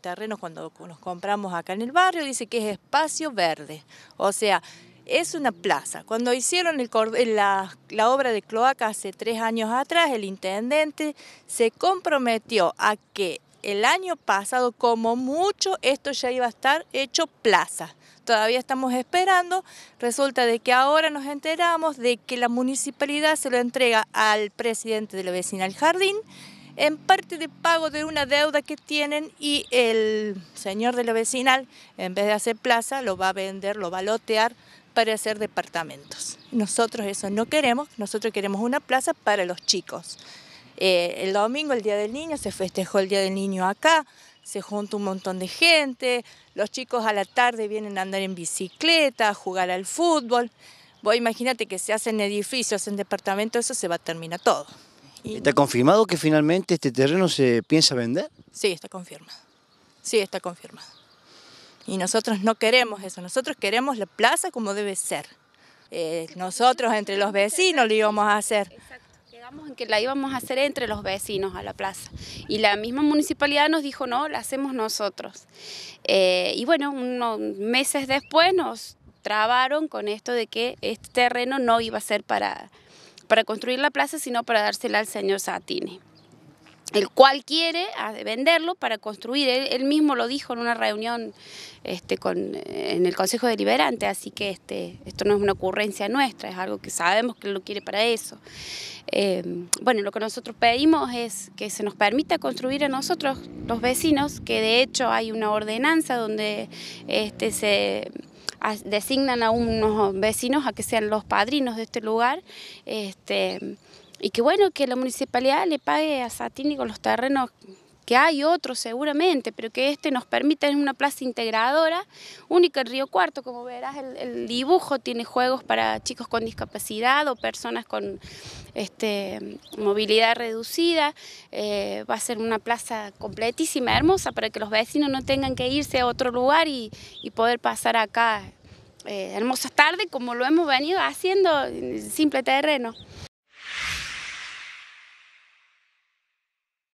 terrenos cuando nos compramos acá en el barrio, dice que es espacio verde. O sea, es una plaza. Cuando hicieron el, la, obra de cloaca hace tres años atrás, el intendente se comprometió a que el año pasado, como mucho, esto ya iba a estar hecho plaza. Todavía estamos esperando. Resulta de que ahora nos enteramos de que la municipalidad se lo entrega al presidente de la vecina al jardín en parte de pago de una deuda que tienen y el señor de la vecinal, en vez de hacer plaza, lo va a vender, lo va a lotear para hacer departamentos. Nosotros eso no queremos, nosotros queremos una plaza para los chicos. Eh, el domingo, el Día del Niño, se festejó el Día del Niño acá, se junta un montón de gente, los chicos a la tarde vienen a andar en bicicleta, a jugar al fútbol. Vos imagínate que se hacen edificios, en departamentos, eso se va a terminar todo. ¿Está confirmado que finalmente este terreno se piensa vender? Sí, está confirmado. Sí, está confirmado. Y nosotros no queremos eso, nosotros queremos la plaza como debe ser. Eh, nosotros entre los vecinos lo íbamos a hacer. Exacto. Quedamos en que la íbamos a hacer entre los vecinos a la plaza. Y la misma municipalidad nos dijo, no, la hacemos nosotros. Eh, y bueno, unos meses después nos trabaron con esto de que este terreno no iba a ser para, para construir la plaza, sino para dársela al señor Satini el cual quiere venderlo para construir. Él, mismo lo dijo en una reunión este, en el Consejo Deliberante, así que este, esto no es una ocurrencia nuestra, es algo que sabemos que él lo quiere para eso. Eh, bueno, lo que nosotros pedimos es que se nos permita construir a nosotros, los vecinos, que de hecho hay una ordenanza donde este, se designan a unos vecinos a que sean los padrinos de este lugar. Y que bueno, que la municipalidad le pague a Satini con los terrenos que hay otros seguramente, pero que este nos permita una plaza integradora, única en Río Cuarto, como verás el, dibujo tiene juegos para chicos con discapacidad o personas con este, movilidad reducida, eh, va a ser una plaza completísima, hermosa, para que los vecinos no tengan que irse a otro lugar y, poder pasar acá eh, hermosas tardes como lo hemos venido haciendo en simple terreno.